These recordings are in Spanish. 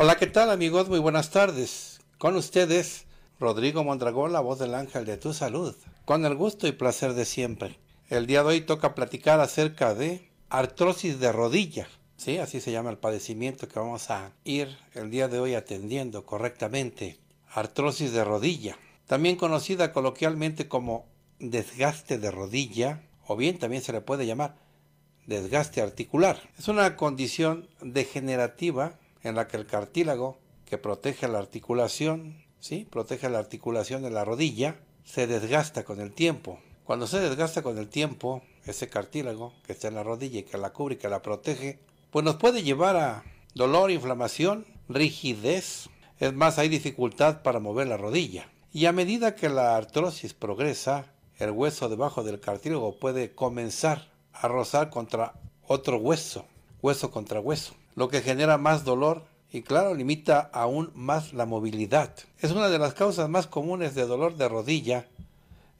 Hola, ¿qué tal amigos? Muy buenas tardes. Con ustedes, Rodrigo Mondragón, la voz del ángel de tu salud, con el gusto y placer de siempre. El día de hoy toca platicar acerca de artrosis de rodilla, ¿sí? Así se llama el padecimiento que vamos a ir el día de hoy atendiendo correctamente. Artrosis de rodilla, también conocida coloquialmente como desgaste de rodilla, o bien también se le puede llamar desgaste articular. Es una condición degenerativa en la que el cartílago que protege la articulación, ¿sí? Protege la articulación de la rodilla, se desgasta con el tiempo. Cuando se desgasta con el tiempo, ese cartílago que está en la rodilla y que la cubre y que la protege, pues nos puede llevar a dolor, inflamación, rigidez. Es más, hay dificultad para mover la rodilla. Y a medida que la artrosis progresa, el hueso debajo del cartílago puede comenzar a rozar contra otro hueso, hueso contra hueso lo que genera más dolor y claro, limita aún más la movilidad. Es una de las causas más comunes de dolor de rodilla,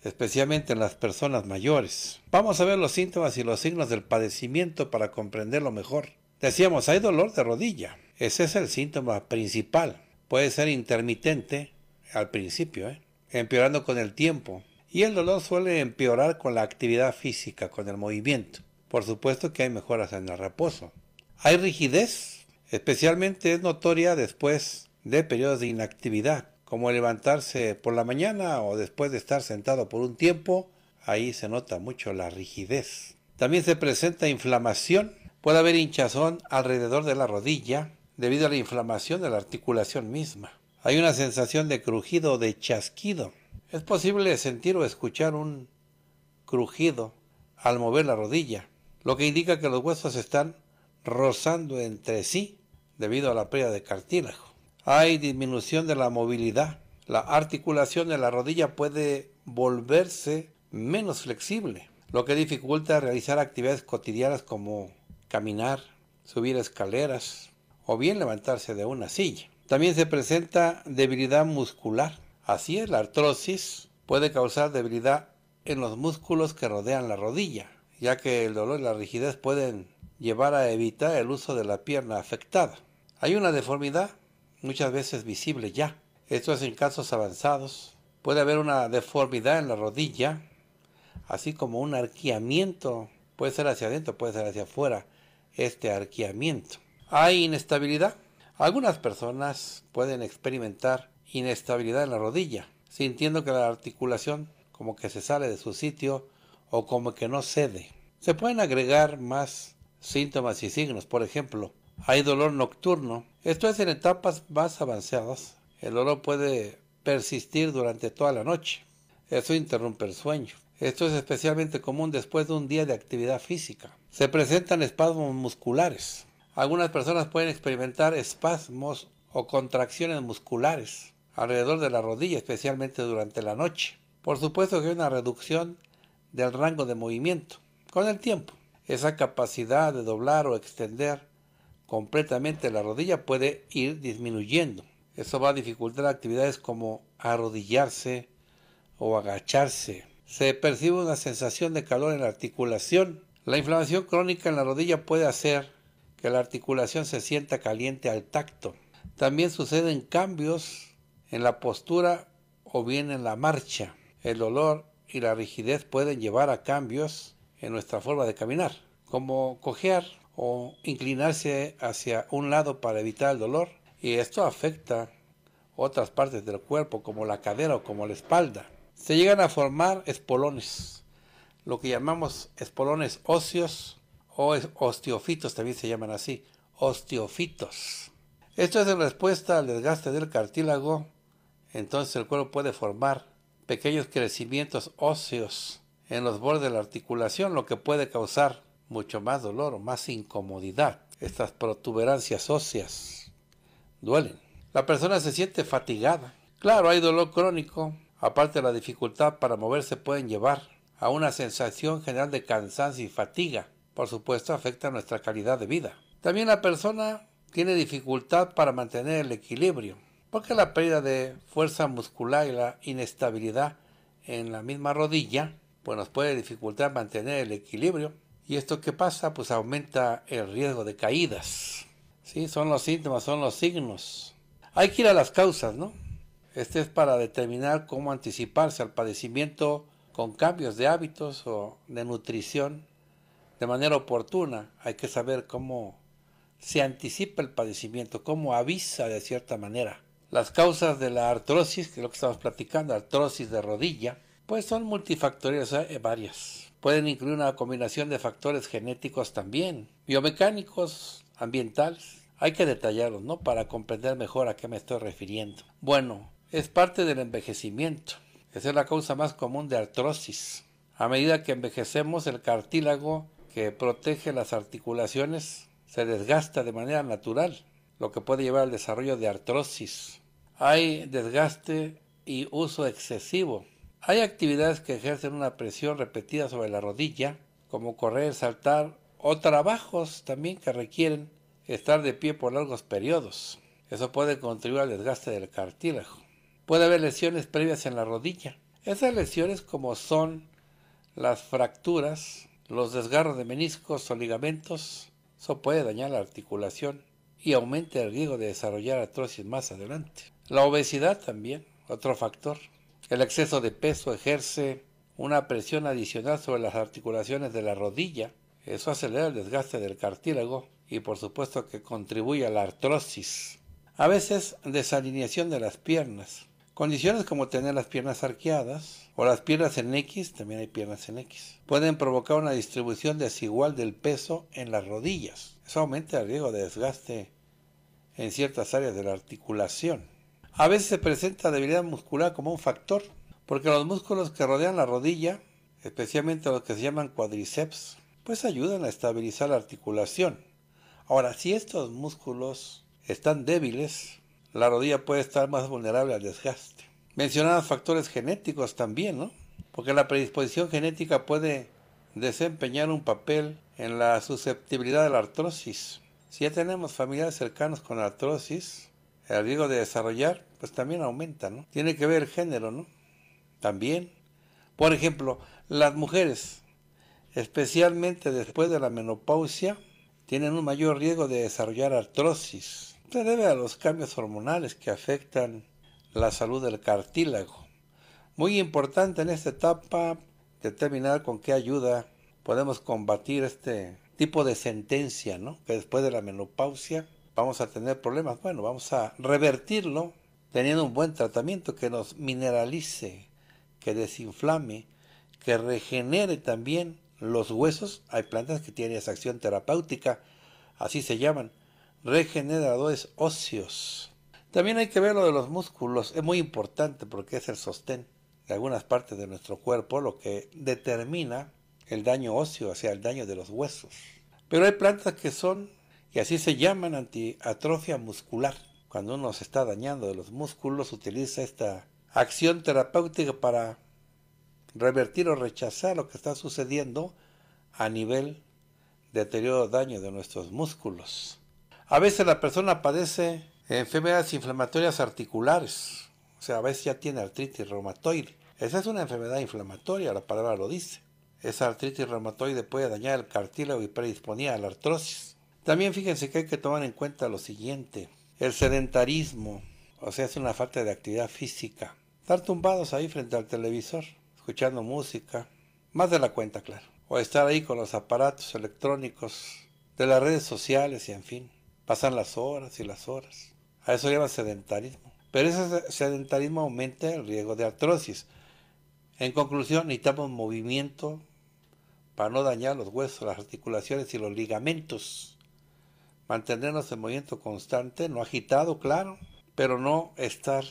especialmente en las personas mayores. Vamos a ver los síntomas y los signos del padecimiento para comprenderlo mejor. Decíamos, hay dolor de rodilla. Ese es el síntoma principal. Puede ser intermitente al principio, ¿eh? empeorando con el tiempo. Y el dolor suele empeorar con la actividad física, con el movimiento. Por supuesto que hay mejoras en el reposo, hay rigidez, especialmente es notoria después de periodos de inactividad, como levantarse por la mañana o después de estar sentado por un tiempo, ahí se nota mucho la rigidez. También se presenta inflamación, puede haber hinchazón alrededor de la rodilla debido a la inflamación de la articulación misma. Hay una sensación de crujido o de chasquido. Es posible sentir o escuchar un crujido al mover la rodilla, lo que indica que los huesos están rozando entre sí debido a la pérdida de cartílago. Hay disminución de la movilidad. La articulación de la rodilla puede volverse menos flexible, lo que dificulta realizar actividades cotidianas como caminar, subir escaleras o bien levantarse de una silla. También se presenta debilidad muscular. Así la artrosis puede causar debilidad en los músculos que rodean la rodilla, ya que el dolor y la rigidez pueden llevar a evitar el uso de la pierna afectada. Hay una deformidad, muchas veces visible ya. Esto es en casos avanzados. Puede haber una deformidad en la rodilla, así como un arqueamiento. Puede ser hacia adentro, puede ser hacia afuera este arqueamiento. Hay inestabilidad. Algunas personas pueden experimentar inestabilidad en la rodilla, sintiendo que la articulación como que se sale de su sitio o como que no cede. Se pueden agregar más síntomas y signos. Por ejemplo, hay dolor nocturno. Esto es en etapas más avanzadas. El dolor puede persistir durante toda la noche. eso interrumpe el sueño. Esto es especialmente común después de un día de actividad física. Se presentan espasmos musculares. Algunas personas pueden experimentar espasmos o contracciones musculares alrededor de la rodilla, especialmente durante la noche. Por supuesto que hay una reducción del rango de movimiento con el tiempo. Esa capacidad de doblar o extender completamente la rodilla puede ir disminuyendo. Eso va a dificultar actividades como arrodillarse o agacharse. Se percibe una sensación de calor en la articulación. La inflamación crónica en la rodilla puede hacer que la articulación se sienta caliente al tacto. También suceden cambios en la postura o bien en la marcha. El dolor y la rigidez pueden llevar a cambios en nuestra forma de caminar, como cojear o inclinarse hacia un lado para evitar el dolor. Y esto afecta otras partes del cuerpo, como la cadera o como la espalda. Se llegan a formar espolones, lo que llamamos espolones óseos o osteofitos, también se llaman así, osteofitos. Esto es en respuesta al desgaste del cartílago, entonces el cuerpo puede formar pequeños crecimientos óseos en los bordes de la articulación, lo que puede causar mucho más dolor o más incomodidad. Estas protuberancias óseas duelen. La persona se siente fatigada. Claro, hay dolor crónico. Aparte la dificultad para moverse pueden llevar a una sensación general de cansancio y fatiga. Por supuesto, afecta nuestra calidad de vida. También la persona tiene dificultad para mantener el equilibrio, porque la pérdida de fuerza muscular y la inestabilidad en la misma rodilla pues nos puede dificultar mantener el equilibrio. ¿Y esto qué pasa? Pues aumenta el riesgo de caídas. ¿sí? Son los síntomas, son los signos. Hay que ir a las causas, ¿no? Este es para determinar cómo anticiparse al padecimiento con cambios de hábitos o de nutrición de manera oportuna. Hay que saber cómo se anticipa el padecimiento, cómo avisa de cierta manera. Las causas de la artrosis, que es lo que estamos platicando, artrosis de rodilla, pues son multifactoriales, eh, varias. Pueden incluir una combinación de factores genéticos también, biomecánicos, ambientales. Hay que detallarlos, ¿no? Para comprender mejor a qué me estoy refiriendo. Bueno, es parte del envejecimiento. Esa es la causa más común de artrosis. A medida que envejecemos, el cartílago que protege las articulaciones se desgasta de manera natural, lo que puede llevar al desarrollo de artrosis. Hay desgaste y uso excesivo hay actividades que ejercen una presión repetida sobre la rodilla, como correr, saltar o trabajos también que requieren estar de pie por largos periodos. Eso puede contribuir al desgaste del cartílago. Puede haber lesiones previas en la rodilla. Esas lesiones como son las fracturas, los desgarros de meniscos o ligamentos, eso puede dañar la articulación y aumenta el riesgo de desarrollar artrosis más adelante. La obesidad también, otro factor, el exceso de peso ejerce una presión adicional sobre las articulaciones de la rodilla. Eso acelera el desgaste del cartílago y por supuesto que contribuye a la artrosis. A veces desalineación de las piernas. Condiciones como tener las piernas arqueadas o las piernas en X, también hay piernas en X, pueden provocar una distribución desigual del peso en las rodillas. Eso aumenta el riesgo de desgaste en ciertas áreas de la articulación. A veces se presenta debilidad muscular como un factor, porque los músculos que rodean la rodilla, especialmente los que se llaman cuádriceps, pues ayudan a estabilizar la articulación. Ahora, si estos músculos están débiles, la rodilla puede estar más vulnerable al desgaste. Mencionados factores genéticos también, ¿no? Porque la predisposición genética puede desempeñar un papel en la susceptibilidad de la artrosis. Si ya tenemos familiares cercanos con artrosis, el riesgo de desarrollar, pues también aumenta, ¿no? Tiene que ver el género, ¿no? También. Por ejemplo, las mujeres, especialmente después de la menopausia, tienen un mayor riesgo de desarrollar artrosis. Se debe a los cambios hormonales que afectan la salud del cartílago. Muy importante en esta etapa determinar con qué ayuda podemos combatir este tipo de sentencia, ¿no? Que después de la menopausia vamos a tener problemas. Bueno, vamos a revertirlo teniendo un buen tratamiento que nos mineralice, que desinflame, que regenere también los huesos. Hay plantas que tienen esa acción terapéutica, así se llaman, regeneradores óseos. También hay que ver lo de los músculos, es muy importante porque es el sostén de algunas partes de nuestro cuerpo lo que determina el daño óseo, o sea, el daño de los huesos. Pero hay plantas que son y así se llaman antiatrofia muscular. Cuando uno se está dañando de los músculos, utiliza esta acción terapéutica para revertir o rechazar lo que está sucediendo a nivel deterioro o daño de nuestros músculos. A veces la persona padece enfermedades inflamatorias articulares, o sea, a veces ya tiene artritis reumatoide. Esa es una enfermedad inflamatoria, la palabra lo dice. Esa artritis reumatoide puede dañar el cartílago y predisponer a la artrosis. También fíjense que hay que tomar en cuenta lo siguiente, el sedentarismo, o sea, es una falta de actividad física. Estar tumbados ahí frente al televisor, escuchando música, más de la cuenta, claro. O estar ahí con los aparatos electrónicos de las redes sociales y en fin. Pasan las horas y las horas. A eso llama sedentarismo. Pero ese sedentarismo aumenta el riesgo de artrosis. En conclusión, necesitamos movimiento para no dañar los huesos, las articulaciones y los ligamentos mantenernos en movimiento constante, no agitado, claro, pero no estar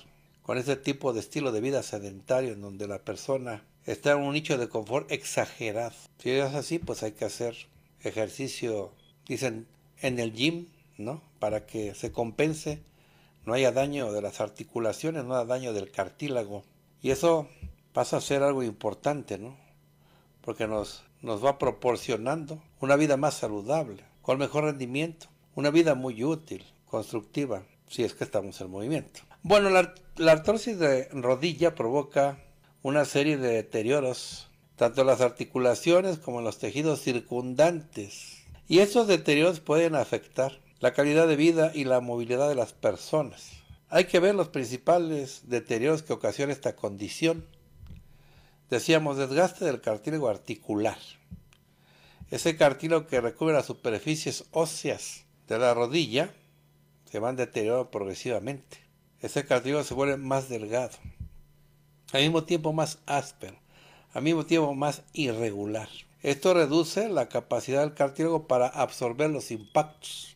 con ese tipo de estilo de vida sedentario en donde la persona está en un nicho de confort exagerado. Si es así, pues hay que hacer ejercicio, dicen, en el gym, ¿no? Para que se compense, no haya daño de las articulaciones, no haya daño del cartílago. Y eso pasa a ser algo importante, ¿no? Porque nos, nos va proporcionando una vida más saludable, con mejor rendimiento una vida muy útil, constructiva, si es que estamos en movimiento. Bueno, la, artrosis de rodilla provoca una serie de deterioros, tanto en las articulaciones como en los tejidos circundantes. Y estos deterioros pueden afectar la calidad de vida y la movilidad de las personas. Hay que ver los principales deterioros que ocasiona esta condición. Decíamos desgaste del cartílago articular, ese cartílago que recubre las superficies óseas de la rodilla se van deteriorando progresivamente. Este cartílago se vuelve más delgado, al mismo tiempo más áspero, al mismo tiempo más irregular. Esto reduce la capacidad del cartílago para absorber los impactos.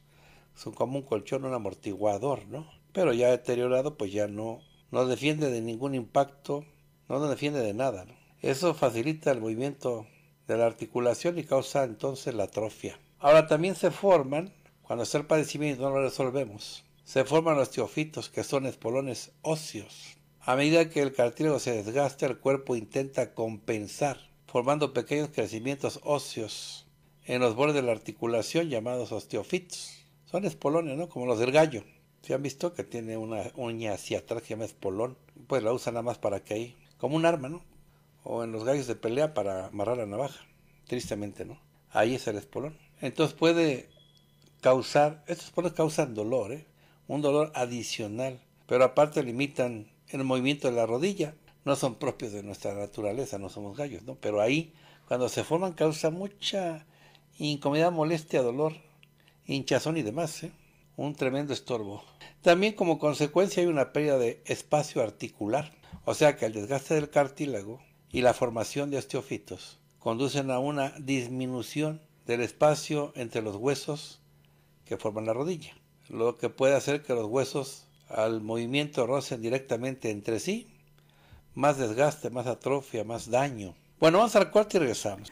Son como un colchón, un amortiguador, ¿no? Pero ya deteriorado, pues ya no, no defiende de ningún impacto, no defiende de nada. Eso facilita el movimiento de la articulación y causa entonces la atrofia. Ahora también se forman cuando está el padecimiento no lo resolvemos, se forman los teofitos, que son espolones óseos. A medida que el cartílago se desgasta, el cuerpo intenta compensar, formando pequeños crecimientos óseos en los bordes de la articulación llamados osteofitos. Son espolones, ¿no? Como los del gallo. Si han visto que tiene una uña hacia atrás que se llama espolón, pues la usa nada más para que ahí, como un arma, ¿no? O en los gallos de pelea para amarrar la navaja. Tristemente, ¿no? Ahí es el espolón. Entonces puede causar, estos poros causan dolor, ¿eh? un dolor adicional, pero aparte limitan el movimiento de la rodilla, no son propios de nuestra naturaleza, no somos gallos, ¿no? Pero ahí, cuando se forman, causa mucha incomodidad, molestia, dolor, hinchazón y demás, ¿eh? un tremendo estorbo. También como consecuencia hay una pérdida de espacio articular, o sea que el desgaste del cartílago y la formación de osteofitos conducen a una disminución del espacio entre los huesos que forman la rodilla, lo que puede hacer que los huesos al movimiento rocen directamente entre sí. Más desgaste, más atrofia, más daño. Bueno, vamos al cuarto y regresamos.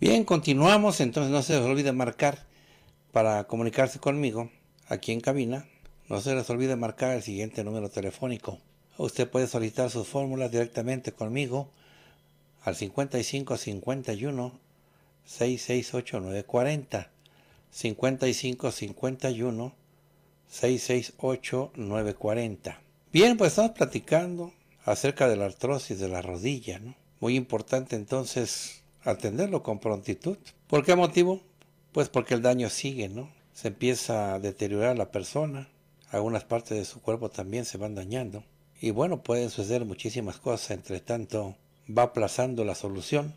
Bien, continuamos. Entonces no se les olvide marcar para comunicarse conmigo aquí en cabina. No se les olvide marcar el siguiente número telefónico. Usted puede solicitar sus fórmulas directamente conmigo al 55 51 668 940 55 51 668 940 bien pues estamos platicando acerca de la artrosis de la rodilla ¿no? muy importante entonces atenderlo con prontitud ¿por qué motivo? pues porque el daño sigue ¿no? se empieza a deteriorar la persona algunas partes de su cuerpo también se van dañando y bueno pueden suceder muchísimas cosas entre tanto va aplazando la solución,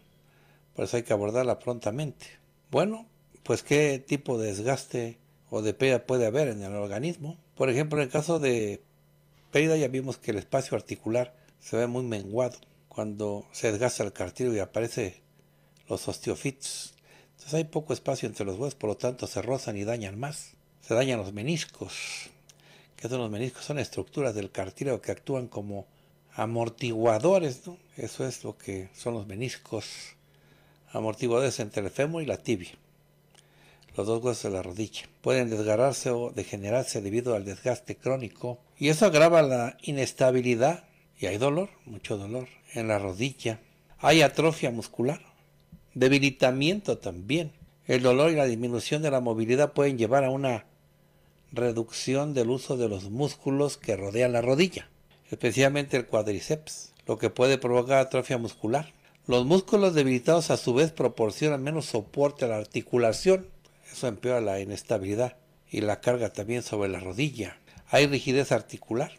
por eso hay que abordarla prontamente. Bueno, pues qué tipo de desgaste o de pérdida puede haber en el organismo. Por ejemplo, en el caso de pérdida ya vimos que el espacio articular se ve muy menguado cuando se desgasta el cartílago y aparece los osteofitos. Entonces hay poco espacio entre los huesos, por lo tanto se rozan y dañan más. Se dañan los meniscos, ¿Qué son los meniscos, son estructuras del cartílago que actúan como amortiguadores, Eso es lo que son los meniscos, amortiguadores entre el fémur y la tibia, los dos huesos de la rodilla. Pueden desgarrarse o degenerarse debido al desgaste crónico y eso agrava la inestabilidad y hay dolor, mucho dolor en la rodilla. Hay atrofia muscular, debilitamiento también. El dolor y la disminución de la movilidad pueden llevar a una reducción del uso de los músculos que rodean la rodilla especialmente el cuádriceps, lo que puede provocar atrofia muscular. Los músculos debilitados a su vez proporcionan menos soporte a la articulación, eso empeora la inestabilidad y la carga también sobre la rodilla. Hay rigidez articular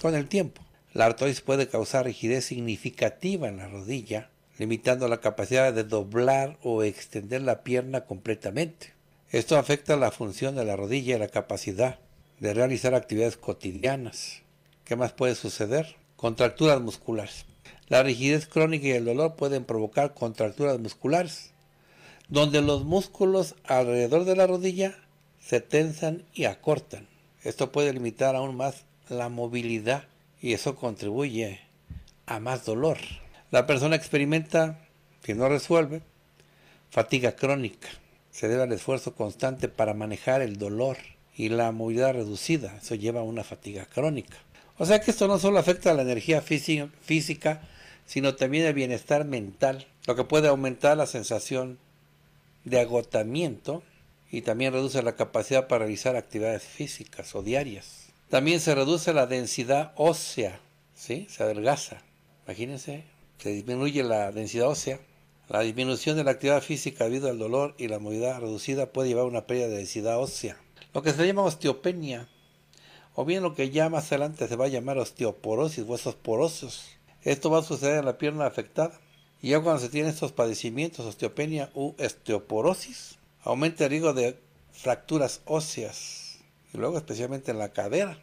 con el tiempo. La artrosis puede causar rigidez significativa en la rodilla, limitando la capacidad de doblar o extender la pierna completamente. Esto afecta la función de la rodilla y la capacidad de realizar actividades cotidianas. ¿Qué más puede suceder? Contracturas musculares. La rigidez crónica y el dolor pueden provocar contracturas musculares, donde los músculos alrededor de la rodilla se tensan y acortan. Esto puede limitar aún más la movilidad y eso contribuye a más dolor. La persona experimenta, si no resuelve, fatiga crónica. Se debe al esfuerzo constante para manejar el dolor y la movilidad reducida. Eso lleva a una fatiga crónica. O sea que esto no solo afecta a la energía física, sino también el bienestar mental, lo que puede aumentar la sensación de agotamiento y también reduce la capacidad para realizar actividades físicas o diarias. También se reduce la densidad ósea, ¿sí? Se adelgaza. Imagínense, se disminuye la densidad ósea. La disminución de la actividad física debido al dolor y la movilidad reducida puede llevar a una pérdida de densidad ósea, lo que se llama osteopenia o bien lo que ya más adelante se va a llamar osteoporosis, huesos porosos. Esto va a suceder en la pierna afectada. Y ya cuando se tienen estos padecimientos, osteopenia u osteoporosis, aumenta el riesgo de fracturas óseas. Y luego especialmente en la cadera,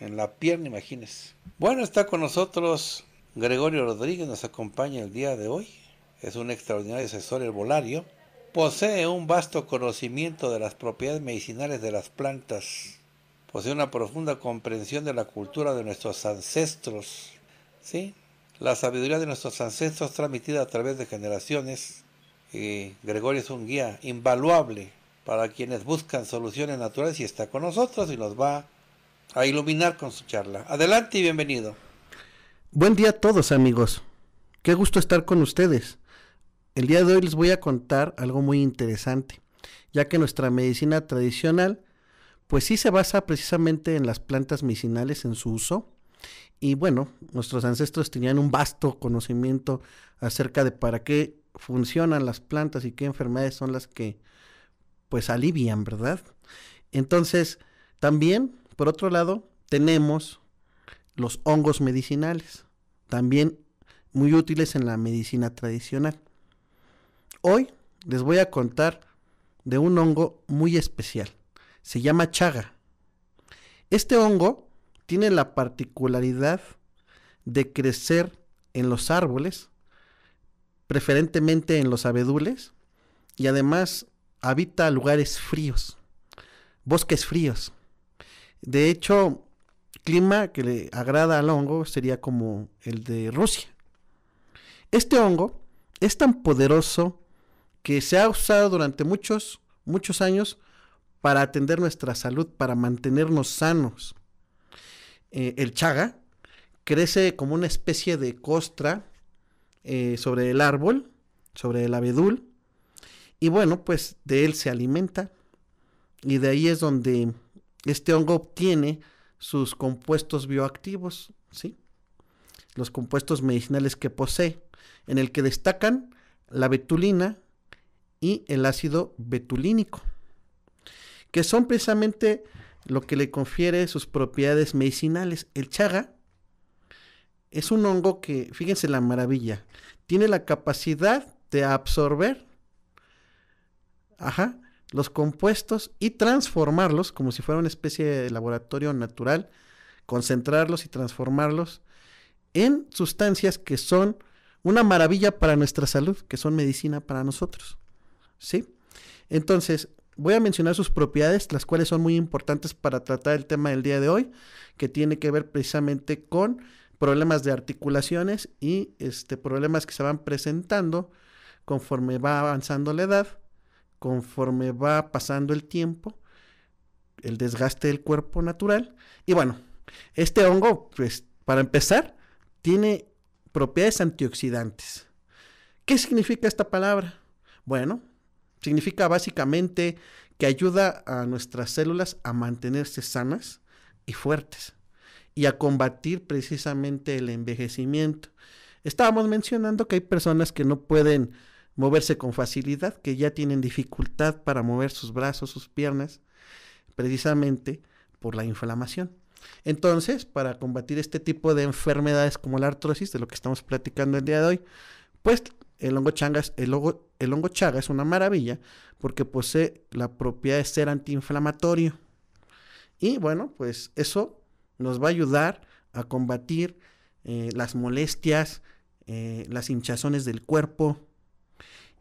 en la pierna, imagínense. Bueno, está con nosotros Gregorio Rodríguez, nos acompaña el día de hoy. Es un extraordinario asesor herbolario. Posee un vasto conocimiento de las propiedades medicinales de las plantas posee pues, una profunda comprensión de la cultura de nuestros ancestros, ¿sí? La sabiduría de nuestros ancestros transmitida a través de generaciones. Eh, Gregorio es un guía invaluable para quienes buscan soluciones naturales y está con nosotros y nos va a iluminar con su charla. Adelante y bienvenido. Buen día a todos amigos. Qué gusto estar con ustedes. El día de hoy les voy a contar algo muy interesante, ya que nuestra medicina tradicional pues sí se basa precisamente en las plantas medicinales, en su uso. Y bueno, nuestros ancestros tenían un vasto conocimiento acerca de para qué funcionan las plantas y qué enfermedades son las que pues alivian, ¿verdad? Entonces, también, por otro lado, tenemos los hongos medicinales, también muy útiles en la medicina tradicional. Hoy les voy a contar de un hongo muy especial se llama chaga. Este hongo tiene la particularidad de crecer en los árboles, preferentemente en los abedules, y además habita lugares fríos, bosques fríos. De hecho, clima que le agrada al hongo sería como el de Rusia. Este hongo es tan poderoso que se ha usado durante muchos, muchos años para atender nuestra salud, para mantenernos sanos. Eh, el chaga crece como una especie de costra eh, sobre el árbol, sobre el abedul, y bueno, pues de él se alimenta, y de ahí es donde este hongo obtiene sus compuestos bioactivos, ¿sí? Los compuestos medicinales que posee, en el que destacan la betulina y el ácido betulínico que son precisamente lo que le confiere sus propiedades medicinales. El chaga es un hongo que, fíjense la maravilla, tiene la capacidad de absorber ajá, los compuestos y transformarlos como si fuera una especie de laboratorio natural, concentrarlos y transformarlos en sustancias que son una maravilla para nuestra salud, que son medicina para nosotros. ¿Sí? Entonces, Voy a mencionar sus propiedades, las cuales son muy importantes para tratar el tema del día de hoy, que tiene que ver precisamente con problemas de articulaciones y este, problemas que se van presentando conforme va avanzando la edad, conforme va pasando el tiempo, el desgaste del cuerpo natural. Y bueno, este hongo, pues para empezar, tiene propiedades antioxidantes. ¿Qué significa esta palabra? Bueno, Significa básicamente que ayuda a nuestras células a mantenerse sanas y fuertes y a combatir precisamente el envejecimiento. Estábamos mencionando que hay personas que no pueden moverse con facilidad, que ya tienen dificultad para mover sus brazos, sus piernas, precisamente por la inflamación. Entonces, para combatir este tipo de enfermedades como la artrosis, de lo que estamos platicando el día de hoy, pues el hongo, el, el hongo chaga es una maravilla porque posee la propiedad de ser antiinflamatorio. Y bueno, pues eso nos va a ayudar a combatir eh, las molestias, eh, las hinchazones del cuerpo.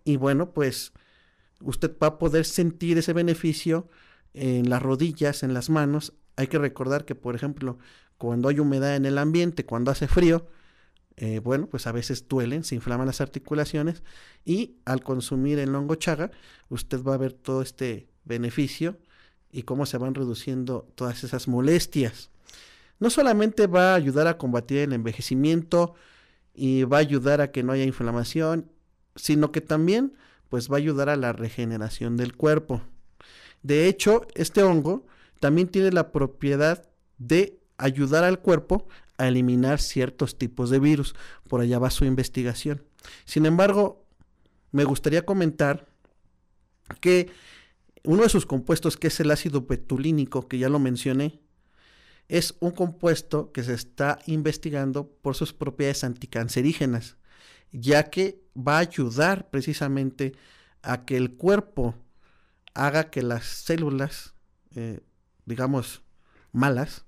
Y bueno, pues usted va a poder sentir ese beneficio en las rodillas, en las manos. Hay que recordar que, por ejemplo, cuando hay humedad en el ambiente, cuando hace frío, eh, bueno, pues a veces duelen, se inflaman las articulaciones y al consumir el hongo chaga, usted va a ver todo este beneficio y cómo se van reduciendo todas esas molestias. No solamente va a ayudar a combatir el envejecimiento y va a ayudar a que no haya inflamación, sino que también pues va a ayudar a la regeneración del cuerpo. De hecho, este hongo también tiene la propiedad de ayudar al cuerpo a eliminar ciertos tipos de virus. Por allá va su investigación. Sin embargo, me gustaría comentar que uno de sus compuestos, que es el ácido petulínico que ya lo mencioné, es un compuesto que se está investigando por sus propiedades anticancerígenas, ya que va a ayudar precisamente a que el cuerpo haga que las células, eh, digamos, malas,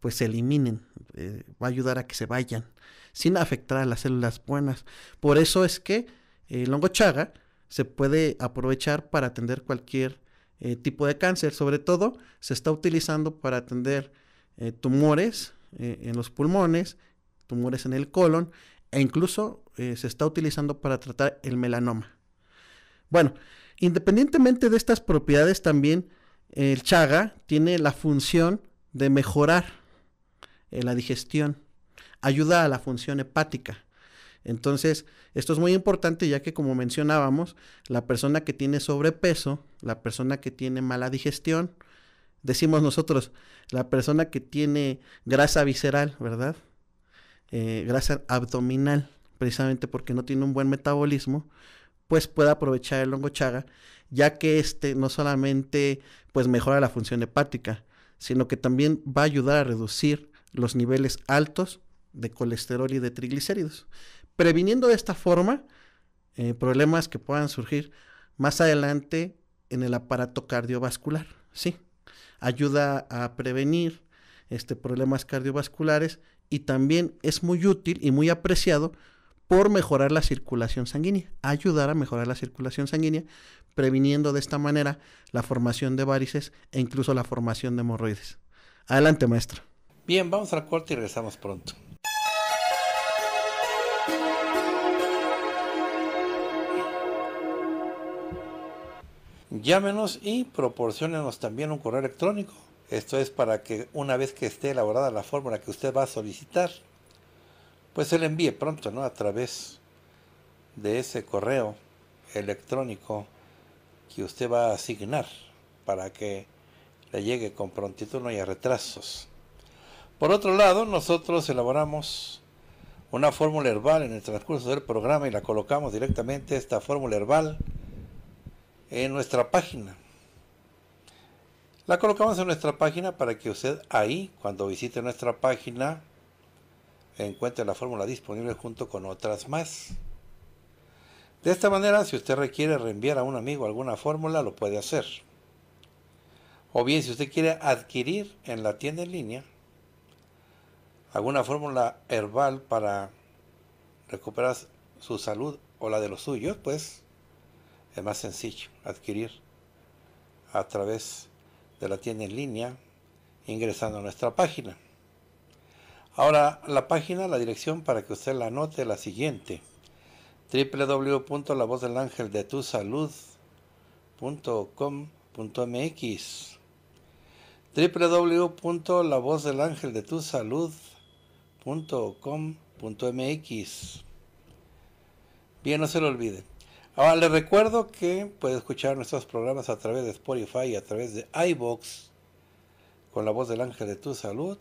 pues se eliminen, eh, va a ayudar a que se vayan, sin afectar a las células buenas. Por eso es que el hongo chaga se puede aprovechar para atender cualquier eh, tipo de cáncer, sobre todo se está utilizando para atender eh, tumores en los pulmones, tumores en el colon e incluso se está utilizando para tratar el melanoma. Bueno, independientemente de estas propiedades también el chaga tiene la función de mejorar eh, la digestión, ayuda a la función hepática. Entonces, esto es muy importante ya que como mencionábamos, la persona que tiene sobrepeso, la persona que tiene mala digestión, decimos nosotros, la persona que tiene grasa visceral, ¿verdad? Eh, grasa abdominal, precisamente porque no tiene un buen metabolismo, pues puede aprovechar el hongo chaga, ya que este no solamente pues mejora la función hepática, sino que también va a ayudar a reducir los niveles altos de colesterol y de triglicéridos, previniendo de esta forma eh, problemas que puedan surgir más adelante en el aparato cardiovascular. Sí, ayuda a prevenir este, problemas cardiovasculares y también es muy útil y muy apreciado por mejorar la circulación sanguínea, ayudar a mejorar la circulación sanguínea, previniendo de esta manera la formación de varices e incluso la formación de hemorroides. Adelante, maestro. Bien, vamos al corte y regresamos pronto. Llámenos y proporcionenos también un correo electrónico. Esto es para que una vez que esté elaborada la fórmula que usted va a solicitar, pues se le envíe pronto, ¿no? A través de ese correo electrónico que usted va a asignar para que le llegue con prontitud, no haya retrasos. Por otro lado, nosotros elaboramos una fórmula herbal en el transcurso del programa y la colocamos directamente esta fórmula herbal en nuestra página. La colocamos en nuestra página para que usted ahí, cuando visite nuestra página, encuentre la fórmula disponible junto con otras más. De esta manera, si usted requiere reenviar a un amigo alguna fórmula, lo puede hacer. O bien, si usted quiere adquirir en la tienda en línea, alguna fórmula herbal para recuperar su salud o la de los suyos, pues es más sencillo adquirir a través de la tienda en línea ingresando a nuestra página. Ahora la página, la dirección para que usted la anote la siguiente www.lavozdelangeldetusalud.com.mx www.lavozdelangeldetusalud .com.mx Bien, no se lo olvide. Ahora le recuerdo que puede escuchar nuestros programas a través de Spotify y a través de iBox con la voz del ángel de tu salud.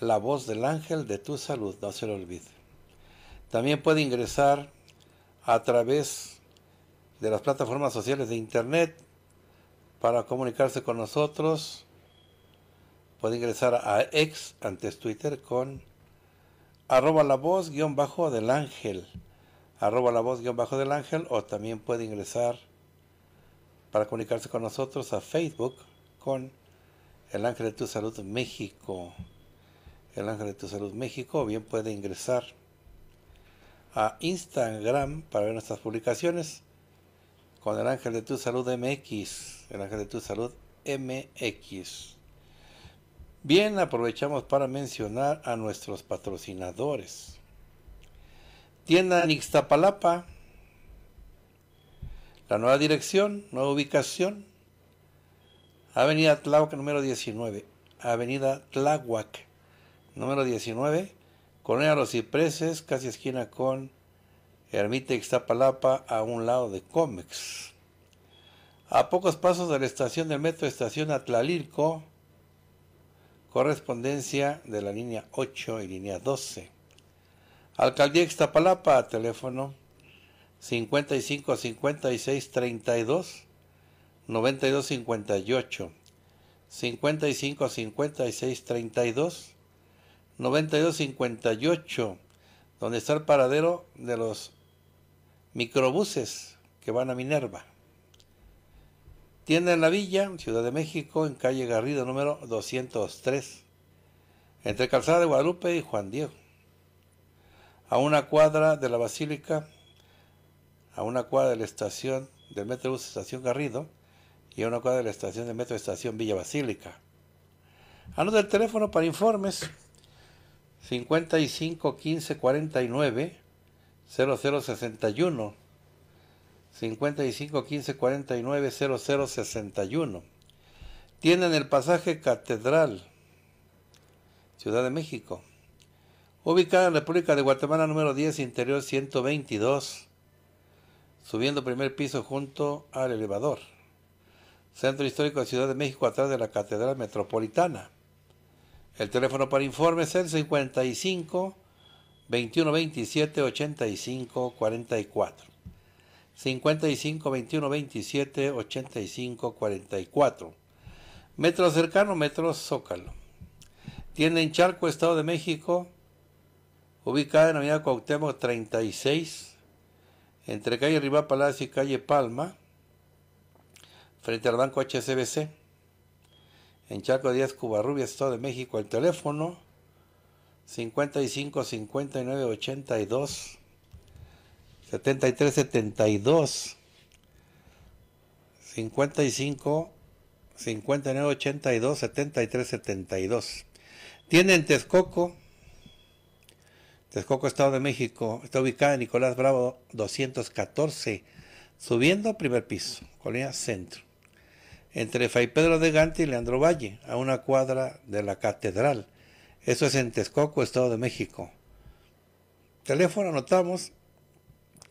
La voz del ángel de tu salud, no se lo olvide. También puede ingresar a través de las plataformas sociales de Internet para comunicarse con nosotros puede ingresar a ex antes Twitter con arroba la voz guión bajo del ángel arroba la voz guión bajo del ángel o también puede ingresar para comunicarse con nosotros a Facebook con el ángel de tu salud México el ángel de tu salud México o bien puede ingresar a Instagram para ver nuestras publicaciones con el ángel de tu salud MX el ángel de tu salud MX Bien, aprovechamos para mencionar a nuestros patrocinadores. Tienda Nixtapalapa. La nueva dirección, nueva ubicación. Avenida Tláhuac número 19. Avenida Tláhuac número 19. Colonia Los Cipreses, casi esquina con Ermita Ixtapalapa, a un lado de Comex. A pocos pasos de la estación del metro, estación Atlalirco, correspondencia de la línea 8 y línea 12. Alcaldía Ixtapalapa, teléfono 55 56 32 92 58 55 56 32 92 58 donde está el paradero de los microbuses que van a Minerva Tienda en la Villa, Ciudad de México, en calle Garrido número 203, entre Calzada de Guadalupe y Juan Diego. A una cuadra de la Basílica, a una cuadra de la estación del Metrobús Estación Garrido y a una cuadra de la estación de Metro Estación Villa Basílica. Anota el teléfono para informes 55 15 49 0061 55 15 49 61. Tienen el pasaje Catedral, Ciudad de México. Ubicada en República de Guatemala número 10, interior 122, subiendo primer piso junto al elevador. Centro Histórico de Ciudad de México, atrás de la Catedral Metropolitana. El teléfono para informes es el 55 21 27 85 44. 55 21 27 85 44. Metro cercano, Metro Zócalo. Tiene en Charco, Estado de México, ubicada en unidad Cuauhtémoc 36, entre calle Riva Palacio y calle Palma, frente al Banco HCBC. En Charco Díaz, Cubarrubia, Estado de México, el teléfono 55 59 82 73, 72, 55, 59, 82, 73, 72. Tiene en Texcoco, Texcoco, Estado de México, está ubicada en Nicolás Bravo 214, subiendo primer piso, colonia centro, entre Fray Pedro de Gante y Leandro Valle, a una cuadra de la catedral. Eso es en Texcoco, Estado de México. Teléfono anotamos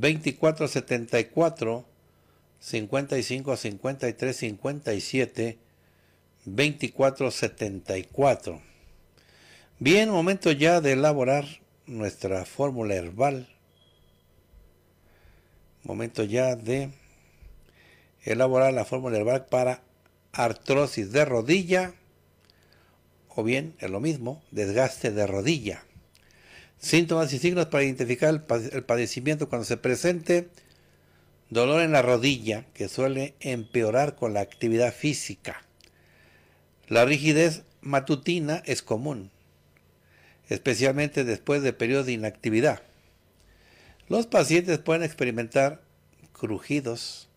2474 55 53 57 2474. Bien, momento ya de elaborar nuestra fórmula herbal. Momento ya de elaborar la fórmula herbal para artrosis de rodilla o bien, es lo mismo, desgaste de rodilla. Síntomas y signos para identificar el, padecimiento cuando se presente. Dolor en la rodilla, que suele empeorar con la actividad física. La rigidez matutina es común, especialmente después de periodos de inactividad. Los pacientes pueden experimentar crujidos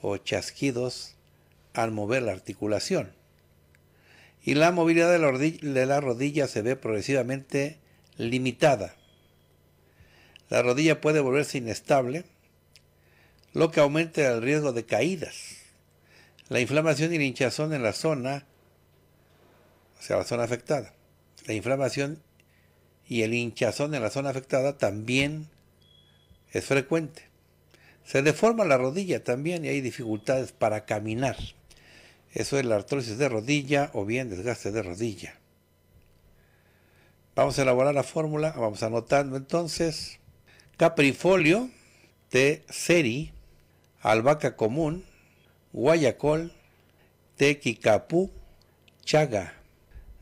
o chasquidos al mover la articulación. Y la movilidad de la rodilla se ve progresivamente limitada. La rodilla puede volverse inestable, lo que aumenta el riesgo de caídas. La inflamación y la hinchazón en la zona, o sea, la zona afectada. La inflamación y el hinchazón en la zona afectada también es frecuente. Se deforma la rodilla también y hay dificultades para caminar. Eso es la artrosis de rodilla o bien desgaste de rodilla. Vamos a elaborar la fórmula, vamos anotando entonces. Caprifolio de seri, albahaca común, guayacol, tequicapú, chaga.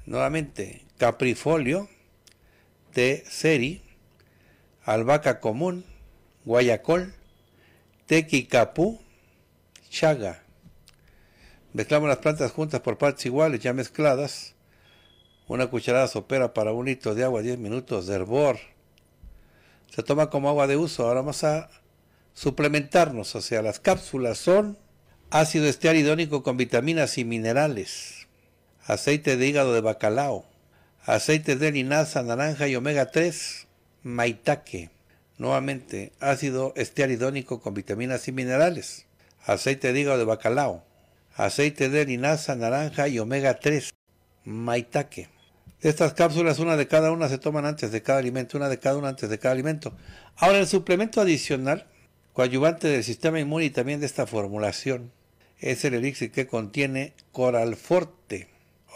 Nuevamente, caprifolio de seri, albahaca común, guayacol, tequicapú, chaga. Mezclamos las plantas juntas por partes iguales, ya mezcladas una cucharada sopera para un litro de agua, 10 minutos de hervor. Se toma como agua de uso. Ahora vamos a suplementarnos. O sea, las cápsulas son ácido estearidónico con vitaminas y minerales, aceite de hígado de bacalao, aceite de linaza, naranja y omega 3, Maitaque. Nuevamente, ácido estearidónico con vitaminas y minerales, aceite de hígado de bacalao, aceite de linaza, naranja y omega 3, maitake. Estas cápsulas, una de cada una, se toman antes de cada alimento, una de cada una antes de cada alimento. Ahora, el suplemento adicional, coadyuvante del sistema inmune y también de esta formulación, es el elixir que contiene coral forte,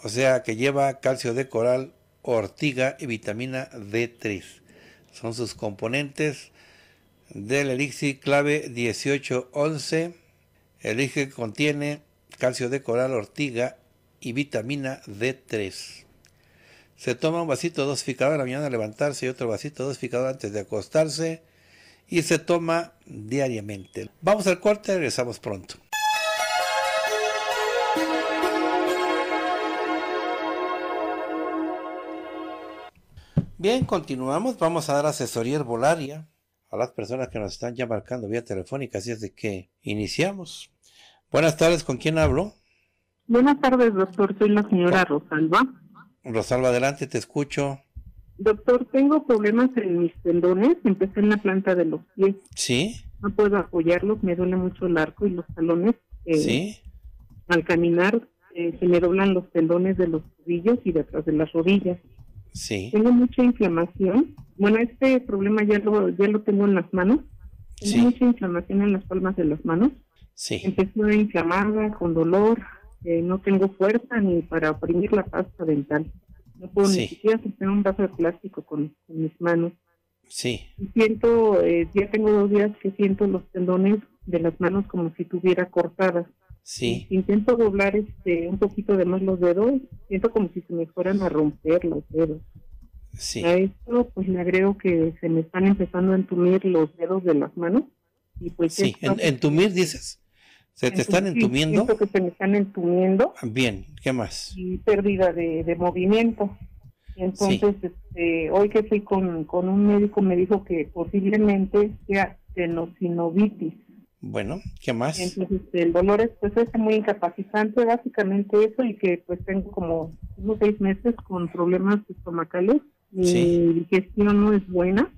o sea, que lleva calcio de coral, ortiga y vitamina D3. Son sus componentes del elixir clave 1811. El elixir contiene calcio de coral, ortiga y vitamina D3. Se toma un vasito dosificador en la mañana al levantarse y otro vasito dosificador antes de acostarse y se toma diariamente. Vamos al corte, regresamos pronto. Bien, continuamos. Vamos a dar asesoría herbolaria a las personas que nos están ya marcando vía telefónica, así es de que iniciamos. Buenas tardes, ¿con quién hablo? Buenas tardes, doctor. Soy la señora Rosalba. Rosalba, adelante, te escucho. Doctor, tengo problemas en mis tendones, empecé en la planta de los pies. ¿Sí? No puedo apoyarlos, me duele mucho el arco y los talones. Eh, ¿Sí? Al caminar eh, se me doblan los tendones de los tobillos y detrás de las rodillas. Sí. Tengo mucha inflamación. Bueno, este problema ya lo, ya lo tengo en las manos. Tengo sí. mucha inflamación en las palmas de las manos. Sí. Empezó inflamada, con dolor, no tengo fuerza ni para oprimir la pasta dental. No puedo ni siquiera sostener un vaso de plástico con, mis manos. Sí. siento, eh, ya tengo dos días que siento los tendones de las manos como si tuviera cortadas. Sí. Intento doblar este un poquito de más los dedos, siento como si se me fueran a romper los dedos. Sí. A esto pues me agrego que se me están empezando a entumir los dedos de las manos y pues sí, entumir dices. ¿Se te están entumiendo? Sí, que se me están entumiendo. Ah, bien, ¿qué más? Y pérdida de, movimiento. Entonces, este, hoy que fui con, un médico me dijo que posiblemente sea tenosinovitis. Bueno, ¿qué más? Entonces, el dolor es, pues, es muy incapacitante, básicamente eso, y que pues tengo como unos seis meses con problemas estomacales. Y digestión no es buena,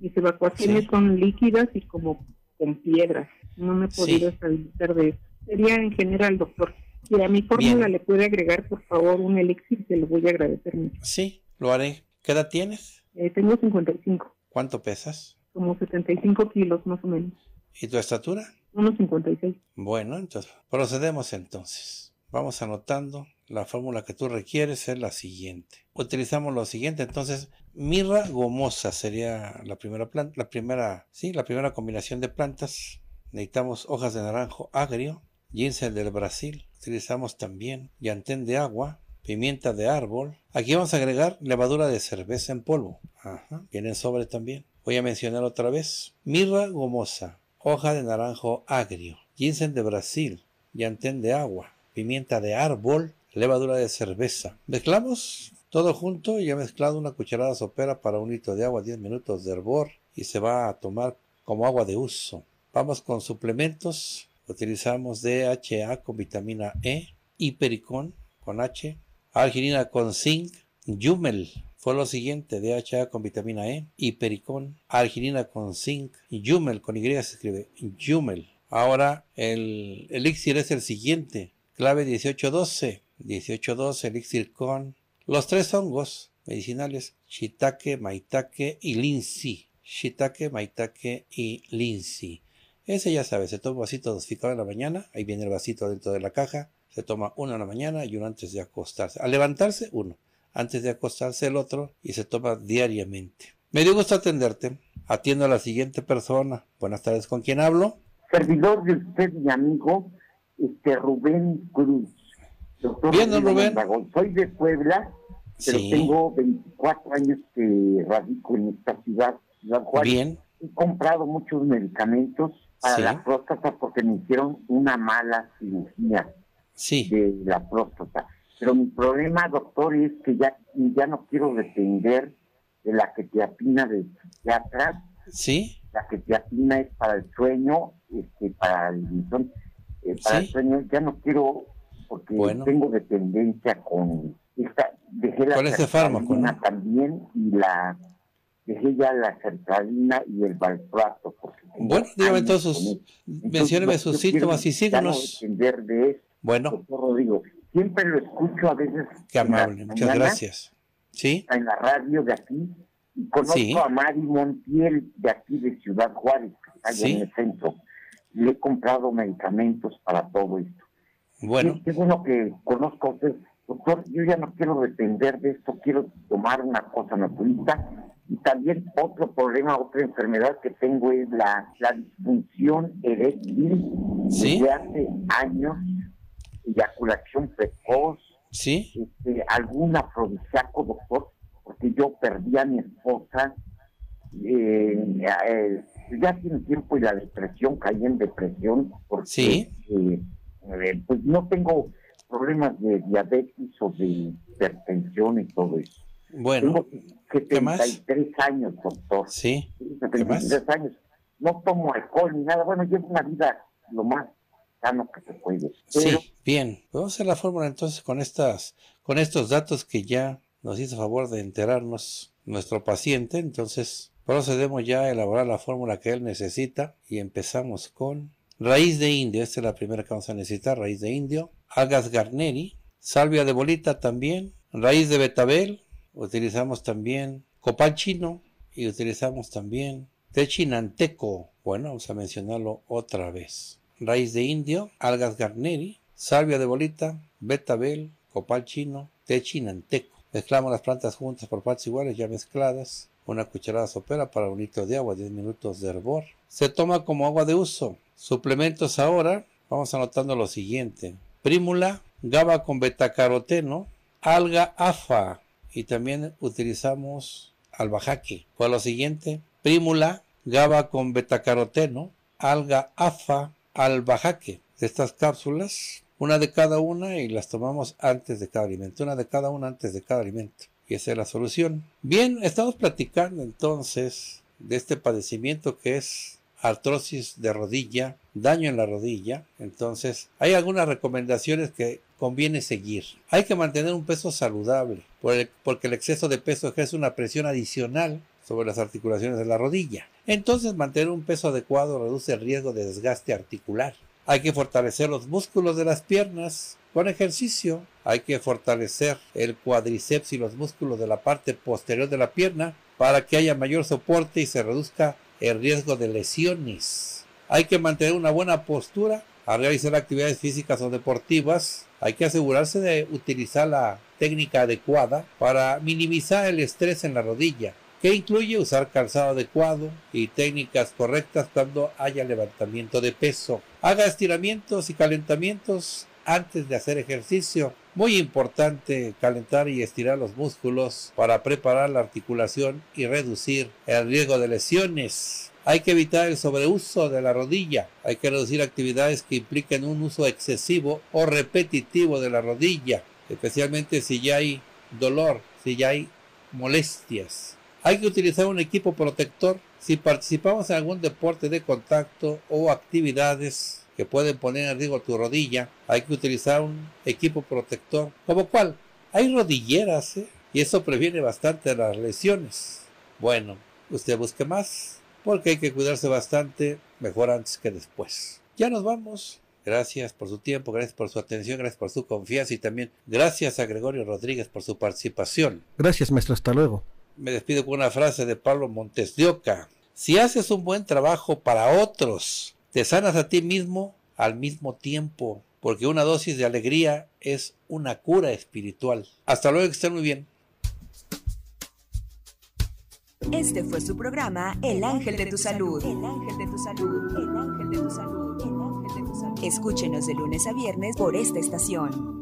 mis evacuaciones son líquidas y como con piedras. No me he podido estabilizar de eso. Sería en general, doctor. si a mi fórmula le puede agregar, por favor, un elixir, se lo voy a agradecer mucho. Sí, lo haré. ¿Qué edad tienes? Eh, tengo 55. ¿Cuánto pesas? Como 75 kilos, más o menos. ¿Y tu estatura? 1,56. Bueno, entonces, procedemos entonces. Vamos anotando. La fórmula que tú requieres es la siguiente. Utilizamos lo siguiente, entonces, mirra gomosa sería la primera planta, la primera, sí, la primera combinación de plantas necesitamos hojas de naranjo agrio, ginseng del Brasil, utilizamos también llantén de agua, pimienta de árbol. Aquí vamos a agregar levadura de cerveza en polvo. Ajá, vienen sobre también. Voy a mencionar otra vez. Mirra gomosa, hoja de naranjo agrio, ginseng de Brasil, llantén de agua, pimienta de árbol, levadura de cerveza. Mezclamos todo junto y he mezclado una cucharada sopera para un litro de agua, 10 minutos de hervor y se va a tomar como agua de uso. Vamos con suplementos. Utilizamos DHA con vitamina E, hipericón con H, arginina con zinc, Yumel fue lo siguiente, DHA con vitamina E, hipericón, arginina con zinc, Yumel con Y se escribe, Yumel. Ahora el elixir es el siguiente, clave 1812, 1812 elixir con los tres hongos medicinales, shiitake, maitake y linsi. Shiitake, maitake y linsi. Ese ya sabe, se toma un vasito dosificado en la mañana, ahí viene el vasito dentro de la caja, se toma uno en la mañana y uno antes de acostarse. Al levantarse, uno. Antes de acostarse, el otro, y se toma diariamente. Me dio gusto atenderte. Atiendo a la siguiente persona. Buenas tardes, ¿con quién hablo? Servidor de usted, mi amigo, este Rubén Cruz. Bien, don Rubén. Soy de Puebla, pero tengo 24 años que radico en esta ciudad, He comprado muchos medicamentos para la próstata porque me hicieron una mala cirugía sí. de la próstata. Pero mi problema, doctor, es que ya, ya no quiero depender de la que te apina de psiquiatra. Sí. La que te apina es para el sueño, este, para el, eh, para el sueño. Ya no quiero, porque tengo dependencia con esta. Dejé la ¿Cuál es el fármaco? También y la dejé ya la sertralina y el valproato. Bueno, dígame entonces, mencióneme sus síntomas y signos. De esto, bueno. Rodrigo. Siempre lo escucho a veces. Qué amable, muchas gracias. ¿Sí? En la radio de aquí. Y conozco a Mari Montiel de aquí de Ciudad Juárez, allá en el centro. Le he comprado medicamentos para todo esto. Bueno. es bueno que conozco usted. Doctor, yo ya no quiero depender de esto, quiero tomar una cosa naturalista y también otro problema, otra enfermedad que tengo es la, la disfunción eréctil ¿Sí? de hace años, eyaculación precoz, ¿Sí? este, algún afrodisíaco, doctor, porque yo perdí a mi esposa, eh, eh, ya tiene tiempo y la depresión, caí en depresión, porque ¿Sí? Eh, pues no tengo problemas de diabetes o de hipertensión y todo eso. Bueno. 73 años, doctor. Sí. 73 años. No tomo alcohol ni nada. Bueno, llevo una vida lo más sano que se puede. Sí, bien. Vamos a hacer la fórmula entonces con estas, con estos datos que ya nos hizo favor de enterarnos nuestro paciente. Entonces, procedemos ya a elaborar la fórmula que él necesita y empezamos con raíz de indio. Esta es la primera que vamos a necesitar, raíz de indio. Algas garneri, salvia de bolita también, raíz de betabel, utilizamos también copal chino y utilizamos también té chinanteco, bueno, vamos a mencionarlo otra vez. Raíz de indio, algas garneri, salvia de bolita, betabel, copal chino, té chinanteco. Mezclamos las plantas juntas por partes iguales ya mezcladas. Una cucharada sopera para un litro de agua, 10 minutos de hervor. Se toma como agua de uso. Suplementos ahora, vamos anotando lo siguiente. Prímula, gaba con betacaroteno, alga afa, y también utilizamos albajaque. ¿Cuál lo siguiente? Primula, GABA con betacaroteno, alga AFA, albajaque. De estas cápsulas, una de cada una y las tomamos antes de cada alimento. Una de cada una antes de cada alimento. Y esa es la solución. Bien, estamos platicando entonces de este padecimiento que es artrosis de rodilla, daño en la rodilla. Entonces, hay algunas recomendaciones que conviene seguir. Hay que mantener un peso saludable, porque el exceso de peso ejerce una presión adicional sobre las articulaciones de la rodilla. Entonces, mantener un peso adecuado reduce el riesgo de desgaste articular. Hay que fortalecer los músculos de las piernas con ejercicio. Hay que fortalecer el cuádriceps y los músculos de la parte posterior de la pierna para que haya mayor soporte y se reduzca el riesgo de lesiones. Hay que mantener una buena postura al realizar actividades físicas o deportivas, hay que asegurarse de utilizar la técnica adecuada para minimizar el estrés en la rodilla, que incluye usar calzado adecuado y técnicas correctas cuando haya levantamiento de peso. Haga estiramientos y calentamientos antes de hacer ejercicio. Muy importante calentar y estirar los músculos para preparar la articulación y reducir el riesgo de lesiones. Hay que evitar el sobreuso de la rodilla. Hay que reducir actividades que impliquen un uso excesivo o repetitivo de la rodilla, especialmente si ya hay dolor, si ya hay molestias. Hay que utilizar un equipo protector si participamos en algún deporte de contacto o actividades que pueden poner en riesgo tu rodilla, hay que utilizar un equipo protector. ¿Como cuál? Hay rodilleras, ¿eh? Y eso previene bastante las lesiones. Bueno, usted busque más porque hay que cuidarse bastante, mejor antes que después. Ya nos vamos. Gracias por su tiempo, gracias por su atención, gracias por su confianza y también gracias a Gregorio Rodríguez por su participación. Gracias, maestro. Hasta luego. Me despido con una frase de Pablo Montes de Oca. Si haces un buen trabajo para otros, te sanas a ti mismo al mismo tiempo, porque una dosis de alegría es una cura espiritual. Hasta luego, que estén muy bien. Este fue su programa El Ángel de tu Salud. El Ángel de tu Salud. El Ángel de Escúchenos de lunes a viernes por esta estación.